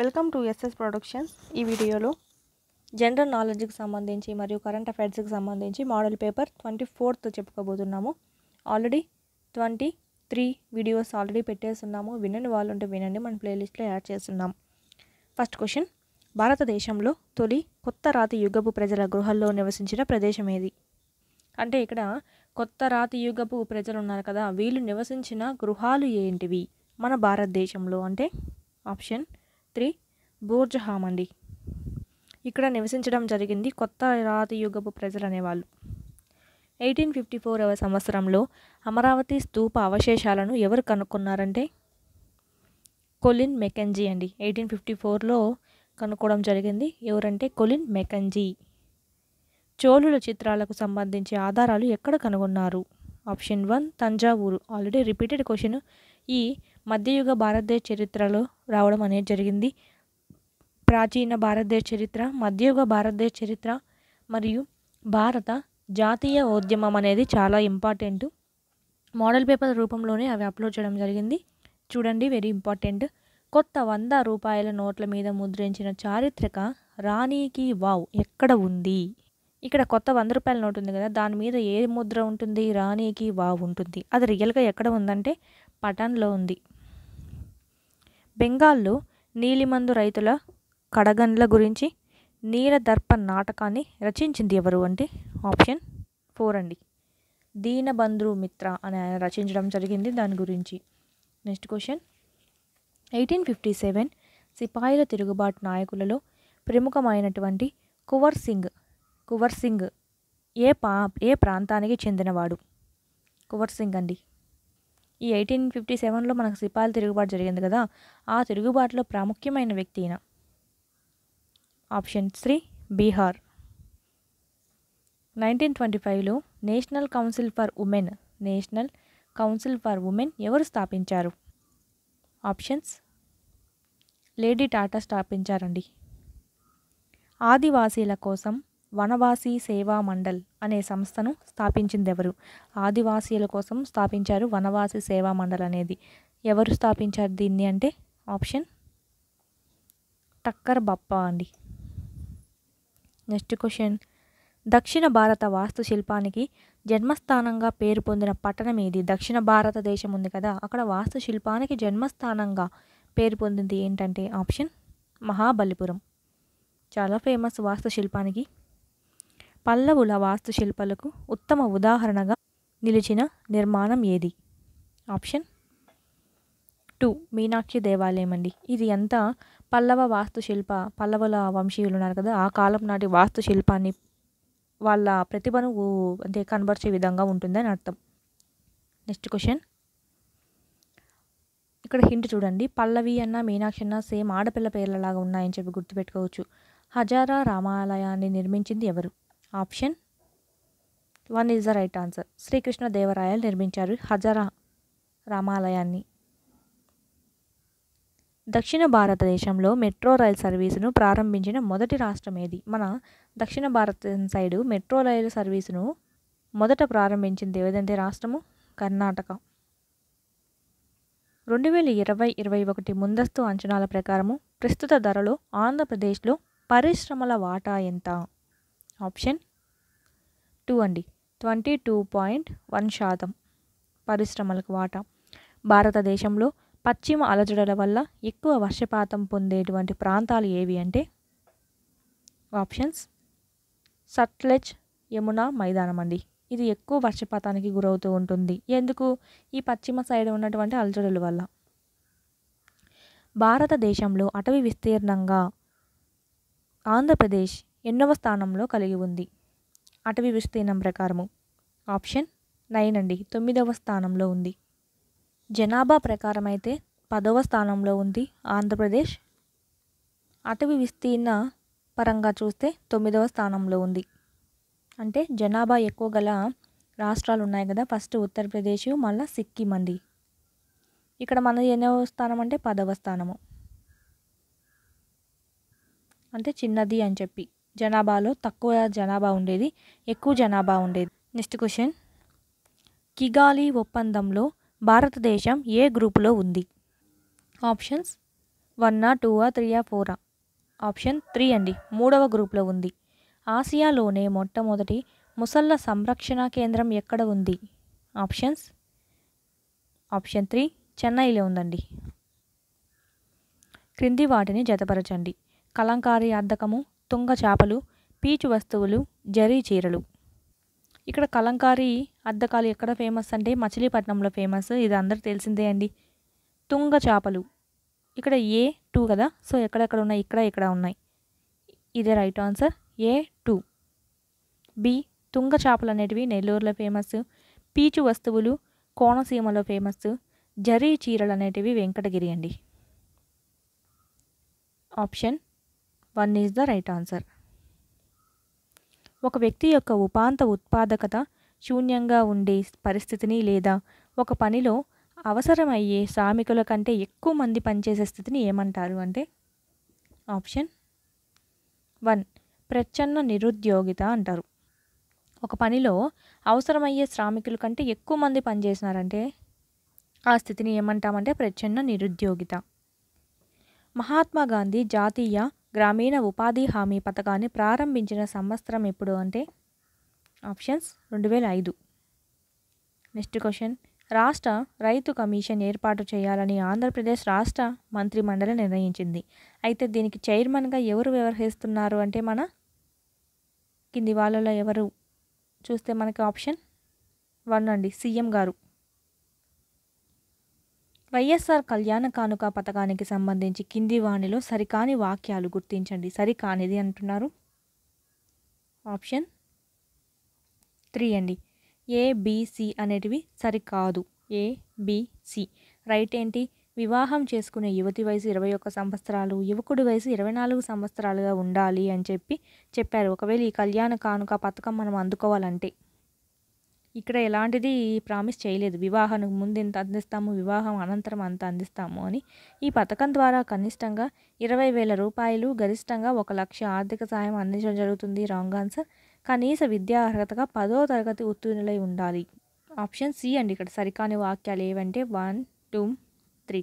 welcome to SS productions ఈ వీడియోలో general నాలెడ్జ్కి సంబంధించి మరియు కరెంట్ అఫైర్స్కి సంబంధించి మోడల్ పేపర్ ట్వంటీ ఫోర్త్ చెప్పుకోబోతున్నాము already twenty three videos already పెట్టేస్తున్నాము వినని వాళ్ళు ఉంటే వినండి మన ప్లేలిస్ట్లో యాడ్ చేస్తున్నాం ఫస్ట్ క్వశ్చన్ భారతదేశంలో తొలి కొత్త రాతి యుగపు ప్రజల గృహాల్లో నివసించిన ప్రదేశం ఏది అంటే ఇక్కడ కొత్త రాతి యుగపు ప్రజలు ఉన్నారు కదా వీళ్ళు నివసించిన గృహాలు ఏంటివి మన భారతదేశంలో అంటే ఆప్షన్ త్రీ బోర్జహామ్ అండి ఇక్కడ నివసించడం జరిగింది కొత్త రాతయుగపు ప్రజలు అనేవాళ్ళు ఎయిటీన్ ఫిఫ్టీ ఫోరవ సంవత్సరంలో అమరావతి స్తూప అవశేషాలను ఎవరు కనుక్కున్నారంటే కొలిన్ మెకెంజీ అండి ఎయిటీన్ ఫిఫ్టీ ఫోర్లో కనుక్కోవడం జరిగింది ఎవరంటే కొలిన్ మెకెంజీ చోళుల చిత్రాలకు సంబంధించి ఆధారాలు ఎక్కడ కనుగొన్నారు option one Thanjavur already repeated question ఈ మధ్యయుగ భారతదేశ చరిత్రలో రావడం అనేది జరిగింది ప్రాచీన భారతదేశ చరిత్ర మధ్యయుగ భారతదేశ చరిత్ర మరియు భారత జాతీయ ఉద్యమం అనేది చాలా ఇంపార్టెంట్ మోడల్ పేపర్ రూపంలోనే అవి అప్లోడ్ చేయడం జరిగింది చూడండి వెరీ ఇంపార్టెంట్ కొత్త వంద రూపాయల నోట్ల మీద ముద్రించిన చారిత్రక రాణికి వావ్ ఎక్కడ ఉంది ఇక్కడ కొత్త వంద రూపాయల నోట్ ఉంది కదా దాని మీద ఏ ముద్ర ఉంటుంది రాణికి వావ్ ఉంటుంది అది రియల్గా ఎక్కడ ఉందంటే పటన్లో ఉంది బెంగాల్లో నీలిమందు రైతుల కడగండ్ల గురించి నీర దర్పణ్ నాటకాన్ని రచించింది ఎవరు అంటే ఆప్షన్ ఫోర్ అండి దీనబంధు మిత్ర అని ఆయన రచించడం జరిగింది దాని గురించి next question eighteen fifty seven సిపాయిల తిరుగుబాటు నాయకులలో ప్రముఖమైనటువంటి కువర్ సింగ్ కువర్ సింగ్ ఏ పా ఏ ప్రాంతానికి చెందినవాడు కువర్ సింగ్ అండి ఈ ఎయిటీన్ ఫిఫ్టీ సెవెన్లో మనకు సిపాయిల తిరుగుబాటు జరిగింది కదా ఆ తిరుగుబాటులో ప్రాముఖ్యమైన వ్యక్తి ఈయన option three Bihar nineteen twenty ఫైవ్లో national council for women national council for women ఎవరు స్థాపించారు ఆప్షన్స్ లేడీ టాటా స్థాపించారండి ఆదివాసీల కోసం వనవాసి సేవా మండల్ అనే సంస్థను స్థాపించిందెవరు ఆదివాసీల కోసం స్థాపించారు వనవాసి సేవా మండల్ అనేది ఎవరు స్థాపించారు దీన్ని అంటే ఆప్షన్ టక్కర్ బప్ప అండి నెక్స్ట్ క్వశ్చన్ దక్షిణ భారత వాస్తుశిల్పానికి జన్మస్థానంగా పేరు పొందిన పట్టణం ఏది దక్షిణ భారతదేశం ఉంది కదా అక్కడ వాస్తుశిల్పానికి జన్మస్థానంగా పేరు పొందింది ఏంటంటే ఆప్షన్ మహాబలిపురం చాలా ఫేమస్ వాస్తుశిల్పానికి పల్లవుల వాస్తుశిల్పలకు ఉత్తమ ఉదాహరణగా నిలిచిన నిర్మాణం ఏది ఆప్షన్ టూ మీనాక్షి దేవాలయం అండి ఇది అంతా పల్లవ వాస్తుశిల్ప పల్లవుల వంశీయులు ఉన్నారు కదా ఆ కాలం నాటి వాస్తుశిల్పాన్ని వాళ్ళ ప్రతిభను అంటే కనబరిచే విధంగా ఉంటుందని అర్థం నెక్స్ట్ క్వశ్చన్ ఇక్కడ హింట్ చూడండి పల్లవి అన్న మీనాక్షి అన్న సేమ్ ఆడపిల్ల పేర్లలాగా ఉన్నాయని చెప్పి గుర్తుపెట్టుకోవచ్చు హజారా రామాలయాన్ని నిర్మించింది ఎవరు option one is the right answer శ్రీకృష్ణదేవరాయలు నిర్మించారు హజరా రామాలయాన్ని దక్షిణ భారతదేశంలో మెట్రో రైల్ సర్వీసును ప్రారంభించిన మొదటి రాష్ట్రం ఏది మన దక్షిణ భారత సైడు మెట్రో రైలు సర్వీసును మొదట ప్రారంభించింది ఏదంటే రాష్ట్రము కర్ణాటక రెండు వేల ఇరవై ఇరవై ఒకటి ముందస్తు అంచనాల ప్రకారము ప్రస్తుత ధరలో ఆంధ్రప్రదేశ్లో పరిశ్రమల వాటా ఎంత ఆప్షన్ టూ అండి ట్వంటీ టూ పాయింట్ వన్ శాతం పరిశ్రమలకు వాటా భారతదేశంలో పశ్చిమ అలజడల వల్ల ఎక్కువ వర్షపాతం పొందేటువంటి ప్రాంతాలు ఏవి అంటే ఆప్షన్స్ సట్లెజ్ యమున మైదానం అండి ఇది ఎక్కువ వర్షపాతానికి గురవుతూ ఉంటుంది ఎందుకు ఈ పశ్చిమ సైడ్ ఉన్నటువంటి అలజడుల వల్ల భారతదేశంలో అటవీ విస్తీర్ణంగా ఆంధ్రప్రదేశ్ ఎన్నవ స్థానంలో కలిగి ఉంది అటవీ విస్తీర్ణం ప్రకారము ఆప్షన్ నైన్ అండి తొమ్మిదవ స్థానంలో ఉంది జనాభా ప్రకారం అయితే పదవ స్థానంలో ఉంది ఆంధ్రప్రదేశ్ అటవీ విస్తీర్ణ పరంగా చూస్తే తొమ్మిదవ స్థానంలో ఉంది అంటే జనాభా ఎక్కువ గల రాష్ట్రాలు ఉన్నాయి కదా ఫస్ట్ ఉత్తరప్రదేశ్ మళ్ళీ సిక్కిం అంది ఇక్కడ మన ఎన్నవ స్థానం అంటే పదవ స్థానము అంటే చిన్నది అని చెప్పి జనాభాలో తక్కువ జనాభా ఉండేది ఎక్కువ జనాభా ఉండేది నెక్స్ట్ క్వశ్చన్ కిగాలి ఒప్పందంలో భారతదేశం ఏ గ్రూపులో ఉంది ఆప్షన్స్ వన్నా టూవా త్రీయా ఫోరా ఆప్షన్ త్రీ అండి మూడవ గ్రూప్లో ఉంది ఆసియాలోనే మొట్టమొదటి ముసళ్ళ సంరక్షణ కేంద్రం ఎక్కడ ఉంది ఆప్షన్స్ ఆప్షన్ త్రీ చెన్నైలో ఉందండి క్రింది వాటిని జతపరచండి కలంకారీ అర్ధకము తుంగ చేపలు పీచు వస్తువులు జరీ చీరలు ఇక్కడ కలంకారీ అద్దకాలు ఎక్కడ ఫేమస్ అంటే మచిలీపట్నంలో ఫేమస్ ఇది అందరు తెలిసిందే అండి తుంగ చేపలు ఇక్కడ ఏ టూ కదా సో ఎక్కడెక్కడ ఉన్నాయి ఇక్కడ ఇక్కడ ఉన్నాయి ఇదే right answer A to B తుంగ చేపలు అనేటివి నెల్లూరులో ఫేమస్ పీచు వస్తువులు కోనసీమలో ఫేమస్ జరీ చీరలు అనేటివి వెంకటగిరి అండి option one is the right answer ఒక వ్యక్తి యొక్క ఉపాంత ఉత్పాదకత శూన్యంగా ఉండే పరిస్థితిని లేదా ఒక పనిలో అవసరమయ్యే శ్రామికుల కంటే ఎక్కువ మంది పనిచేసే స్థితిని ఏమంటారు అంటే ఆప్షన్ వన్ ప్రచ్ఛన్న నిరుద్యోగిత అంటారు ఒక పనిలో అవసరమయ్యే శ్రామికుల కంటే ఎక్కువ మంది పనిచేసినారంటే ఆ స్థితిని ఏమంటామంటే ప్రచ్ఛన్న నిరుద్యోగిత మహాత్మా గాంధీ జాతీయ గ్రామీణ ఉపాధి హామీ పథకాన్ని ప్రారంభించిన సంవత్సరం ఎప్పుడు అంటే ఆప్షన్స్ రెండు వేల ఐదు నెక్స్ట్ క్వశ్చన్ రాష్ట్ర రైతు కమిషన్ ఏర్పాటు చేయాలని ఆంధ్రప్రదేశ్ రాష్ట్ర మంత్రిమండలి నిర్ణయించింది అయితే దీనికి చైర్మన్గా ఎవరు వ్యవహరిస్తున్నారు అంటే మన కింది వాళ్ళలో ఎవరు చూస్తే మనకి ఆప్షన్ వన్ అండి సీఎం గారు వైఎస్ఆర్ కళ్యాణ కానుక పథకానికి సంబంధించి కింది వాణిలో సరికాని వాక్యాలు గుర్తించండి సరికానిది అంటున్నారు ఆప్షన్ త్రీ అండి ఏబిసి అనేటివి సరికాదు ఏబిసి రైట్ ఏంటి వివాహం చేసుకునే యువతి వయసు ఇరవై ఒక్క సంవత్సరాలు యువకుడి వయసు ఇరవై నాలుగు సంవత్సరాలుగా ఉండాలి అని చెప్పి చెప్పారు ఒకవేళ ఈ కళ్యాణ కానుక పథకం మనం అందుకోవాలంటే ఇక్కడ ఎలాంటిది ప్రామిస్ చేయలేదు వివాహానికి ముందు ఇంత అందిస్తాము వివాహం అనంతరం అంత అందిస్తాము అని ఈ పథకం ద్వారా కనిష్టంగా ఇరవై వేల రూపాయలు గరిష్టంగా ఒక లక్ష ఆర్థిక సహాయం అందించడం జరుగుతుంది రాంగ్ ఆన్సర్ కనీస విద్యా అర్హతగా పదో తరగతి ఉత్తీర్ణులై ఉండాలి ఆప్షన్ సి అండి ఇక్కడ సరికాని వాక్యాలు ఏవంటే వన్ టూ త్రీ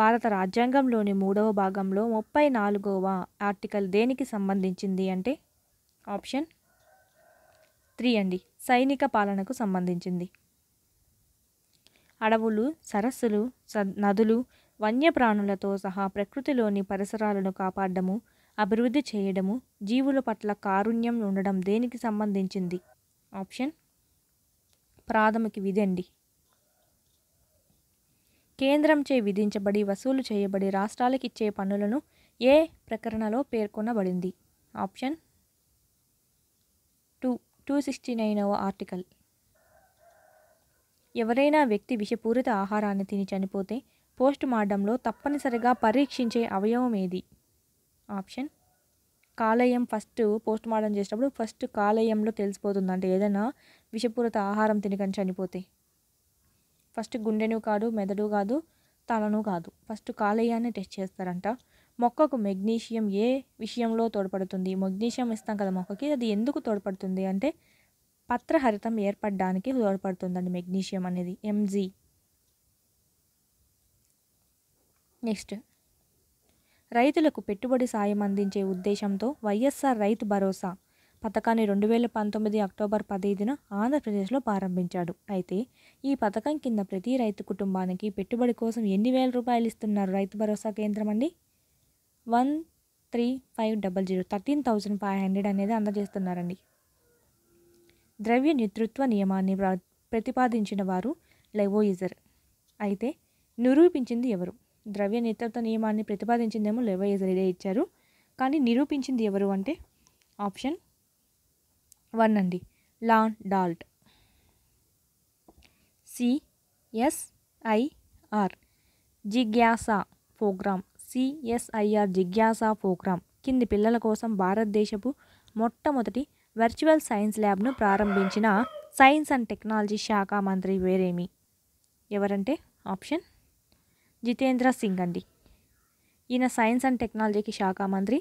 భారత రాజ్యాంగంలోని మూడవ భాగంలో ముప్పై నాలుగవ ఆర్టికల్ దేనికి సంబంధించింది అంటే ఆప్షన్ త్రీ అండి సైనిక పాలనకు సంబంధించింది అడవులు సరస్సులు నదులు వన్యప్రాణులతో సహా ప్రకృతిలోని పరిసరాలను కాపాడము అభివృద్ధి చేయడము జీవుల పట్ల కారుణ్యం ఉండడం దేనికి సంబంధించింది ఆప్షన్ ప్రాథమిక విధండి కేంద్రంచే విధించబడి వసూలు చేయబడి రాష్ట్రాలకు ఇచ్చే పన్నులను ఏ ప్రకరణలో పేర్కొనబడింది ఆప్షన్ టూ టూ సిక్స్టీ నైనవ ఆర్టికల్ ఎవరైనా వ్యక్తి విషపూరిత ఆహారాన్ని తిని చనిపోతే పోస్ట్ మార్టంలో తప్పనిసరిగా పరీక్షించే అవయవం ఏది ఆప్షన్ కాలేయం ఫస్ట్ పోస్ట్ మార్టం చేసేటప్పుడు ఫస్ట్ కాలేయంలో తెలిసిపోతుంది అంటే ఏదైనా విషపూరిత ఆహారం తినకని చనిపోతే ఫస్ట్ గుండెను కాదు మెదడు కాదు తలను కాదు ఫస్ట్ కాలేయాన్ని టెస్ట్ చేస్తారంట మొక్కకు మెగ్నీషియం ఏ విషయంలో తోడ్పడుతుంది మెగ్నీషియం ఇస్తాం కదా మొక్కకి అది ఎందుకు తోడ్పడుతుంది అంటే పత్రహరితం ఏర్పడడానికి తోడ్పడుతుందండి మెగ్నీషియం అనేది ఎంజీ నెక్స్ట్ రైతులకు పెట్టుబడి సాయం అందించే ఉద్దేశంతో వైఎస్ఆర్ రైతు భరోసా పథకాన్ని రెండు వేల పంతొమ్మిది అక్టోబర్ పదిహేదున ఆంధ్రప్రదేశ్లో ప్రారంభించాడు అయితే ఈ పథకం కింద ప్రతి రైతు కుటుంబానికి పెట్టుబడి కోసం ఎన్ని వేల రూపాయలు ఇస్తున్నారు రైతు భరోసా కేంద్రం అండి one three five double zero thirteen thousand five hundred అనేది అందజేస్తున్నారండి ద్రవ్య నేతృత్వ నియమాన్ని ప్రతిపాదించిన వారు లెవోయిజర్ అయితే నిరూపించింది ఎవరు ద్రవ్య నేతృత్వ నియమాన్ని ప్రతిపాదించిందేమో లెవోయిజర్ ఇదే ఇచ్చారు కానీ నిరూపించింది ఎవరు అంటే ఆప్షన్ వన్ అండి lawn డాల్ట్ CSIR జిగ్యాసా programme CSIR జిజ్ఞాసా programme కింది పిల్లల కోసం భారతదేశపు మొట్టమొదటి వర్చువల్ సైన్స్ ల్యాబ్ను ప్రారంభించిన సైన్స్ అండ్ టెక్నాలజీ శాఖ మంత్రి వేరేమి ఎవరంటే ఆప్షన్ జితేంద్ర సింగ్ అండి ఈయన సైన్స్ అండ్ టెక్నాలజీకి శాఖ మంత్రి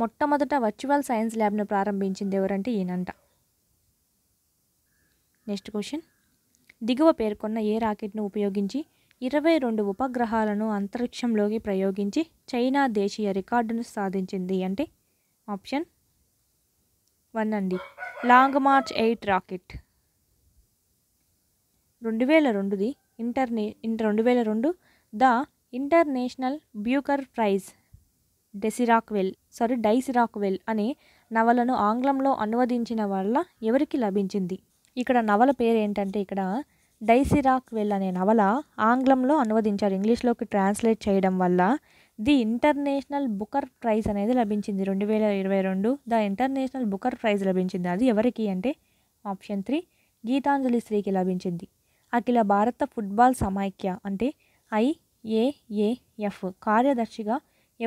మొట్టమొదట వర్చువల్ సైన్స్ ల్యాబ్ను ప్రారంభించింది ఎవరంటే ఈయనంట నెక్స్ట్ క్వశ్చన్ దిగువ పేర్కొన్న ఏ రాకెట్ను ఉపయోగించి ఇరవై రెండు ఉపగ్రహాలను అంతరిక్షంలోకి ప్రయోగించి చైనా దేశీయ రికార్డును సాధించింది అంటే ఆప్షన్ వన్ అండి లాంగ్ మార్చ్ ఎయిట్ రాకెట్ రెండు వేల రెండుది ఇంటర్నే రెండు వేల రెండు ద ఇంటర్నేషనల్ బ్యూకర్ ప్రైజ్ డెసిరాక్వెల్ సారీ డైసిరాక్వెల్ అనే నవలను ఆంగ్లంలో అనువదించిన వల్ల ఎవరికి లభించింది ఇక్కడ నవల పేరు ఏంటంటే ఇక్కడ డైసిరాక్ వెల్ అనే నవల ఆంగ్లంలో అనువదించారు ఇంగ్లీష్లోకి ట్రాన్స్లేట్ చేయడం వల్ల ది ఇంటర్నేషనల్ బుకర్ ప్రైజ్ అనేది లభించింది రెండు వేల ఇరవై రెండు ద ఇంటర్నేషనల్ బుకర్ ప్రైజ్ లభించింది అది ఎవరికి అంటే ఆప్షన్ త్రీ గీతాంజలి స్త్రీకి లభించింది అఖిల భారత ఫుట్బాల్ సమాఖ్య అంటే ఐఏఏఎఫ్ కార్యదర్శిగా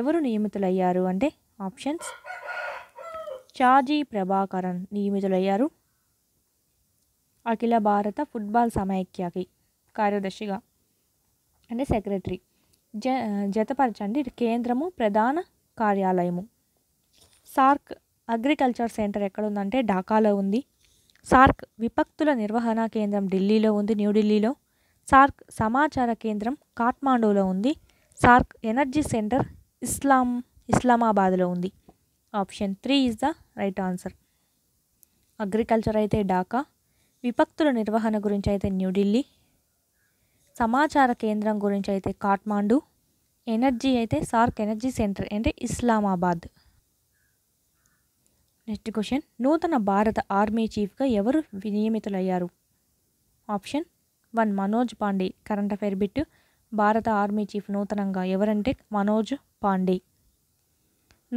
ఎవరు నియమితులయ్యారు అంటే ఆప్షన్స్ చాజీ ప్రభాకరన్ నియమితులయ్యారు అఖిల భారత ఫుట్బాల్ సమైక్యకి కార్యదర్శిగా అంటే సెక్రటరీ జ జతపరచండి కేంద్రము ప్రధాన కార్యాలయము సార్క్ అగ్రికల్చర్ సెంటర్ ఎక్కడ ఉందంటే ఢాకాలో ఉంది సార్క్ విపక్తుల నిర్వహణ కేంద్రం ఢిల్లీలో ఉంది న్యూఢిల్లీలో సార్క్ సమాచార కేంద్రం కాఠ్మాండూలో ఉంది సార్క్ ఎనర్జీ సెంటర్ ఇస్లాం ఇస్లామాబాద్లో ఉంది option three is the right answer agriculture అయితే ఢాకా విపక్తుల నిర్వహణ గురించి అయితే న్యూఢిల్లీ సమాచార కేంద్రం గురించి అయితే కాఠ్మాండు ఎనర్జీ అయితే సార్క్ ఎనర్జీ సెంటర్ అంటే ఇస్లామాబాద్ నెక్స్ట్ క్వశ్చన్ నూతన భారత ఆర్మీ చీఫ్గా ఎవరు నియమితులయ్యారు option one Manoj Pande current affair bit భారత ఆర్మీ చీఫ్ నూతనంగా ఎవరంటే మనోజ్ పాండే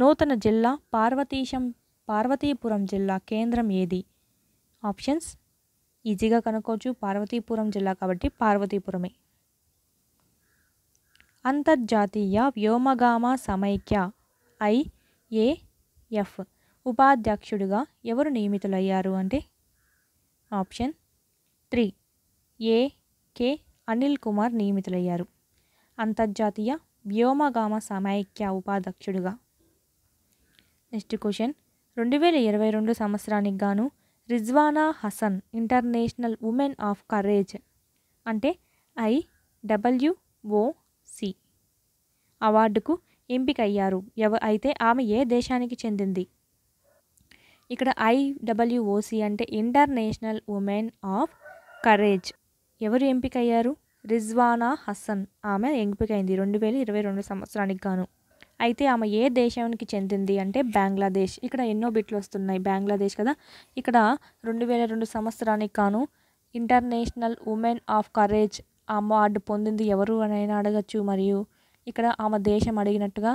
నూతన జిల్లా పార్వతీశం పార్వతీపురం జిల్లా కేంద్రం ఏది ఆప్షన్స్ ఈజీగా కనుక్కోవచ్చు పార్వతీపురం జిల్లా కాబట్టి పార్వతీపురమే అంతర్జాతీయ వ్యోమగామ సమైక్య ఐఏఎఫ్ ఉపాధ్యక్షుడిగా ఎవరు నియమితులయ్యారు అంటే option three AK Anil Kumar నియమితులయ్యారు అంతర్జాతీయ వ్యోమగామ సమైక్య ఉపాధ్యక్షుడిగా నెక్స్ట్ క్వశ్చన్ రెండు వేల ఇరవై రెండు సంవత్సరానికి గాను Rizwana Hasan international women of courage అంటే ఐడబ్ల్యూఓసి అవార్డుకు ఎంపికయ్యారు ఎవ అయితే ఆమె ఏ దేశానికి చెందింది ఇక్కడ ఐడబ్ల్యూఓసి అంటే ఇంటర్నేషనల్ ఉమెన్ ఆఫ్ కరేజ్ ఎవరు ఎంపికయ్యారు రిజ్వానా హసన్ ఆమె ఎంపికైంది రెండు వేల ఇరవై రెండు సంవత్సరానికి గాను అయితే ఆమె ఏ దేశానికి చెందింది అంటే బంగ్లాదేశ్ ఇక్కడ ఎన్నో బిట్లు వస్తున్నాయి బంగ్లాదేశ్ కదా ఇక్కడ రెండు వేల రెండు సంవత్సరానికి కాను international women of courage award పొందింది ఎవరు అనైనా అడగచ్చు మరియు ఇక్కడ ఆమె దేశం అడిగినట్టుగా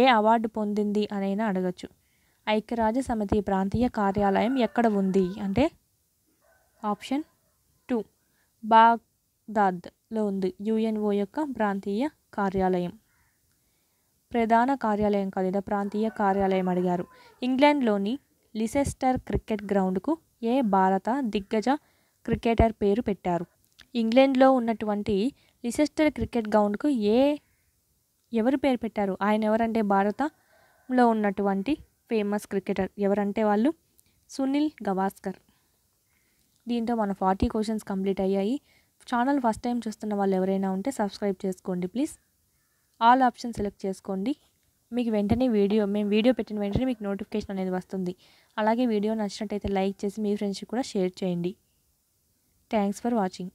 ఏ అవార్డు పొందింది అనైనా అడగచ్చు ఐక్యరాజ్య సమితి ప్రాంతీయ కార్యాలయం ఎక్కడ ఉంది అంటే ఆప్షన్ టూ బాగ్దాద్లో ఉంది యుఎన్ఓ యొక్క ప్రాంతీయ కార్యాలయం ప్రధాన కార్యాలయం కాదు లేదా ప్రాంతీయ కార్యాలయం అడిగారు ఇంగ్లాండ్లోని లిసెస్టర్ క్రికెట్ గ్రౌండ్కు ఏ భారత దిగ్గజ క్రికెటర్ పేరు పెట్టారు ఇంగ్లాండ్లో ఉన్నటువంటి లిసెస్టర్ క్రికెట్ గ్రౌండ్కు ఏ ఎవరు పేరు పెట్టారు ఆయన ఎవరంటే భారతంలో ఉన్నటువంటి ఫేమస్ క్రికెటర్ ఎవరంటే వాళ్ళు సునీల్ గవాస్కర్ దీంతో మన ఫార్టీ క్వశ్చన్స్ కంప్లీట్ అయ్యాయి ఛానల్ ఫస్ట్ టైం చూస్తున్న వాళ్ళు ఎవరైనా ఉంటే సబ్స్క్రైబ్ చేసుకోండి ప్లీజ్ ఆల్ ఆప్షన్ సెలెక్ట్ చేసుకోండి మీకు వెంటనే వీడియో మేము వీడియో పెట్టిన వెంటనే మీకు నోటిఫికేషన్ అనేది వస్తుంది అలాగే వీడియో నచ్చినట్టయితే లైక్ చేసి మీ ఫ్రెండ్స్కి కూడా షేర్ చేయండి థ్యాంక్స్ ఫర్ వాచింగ్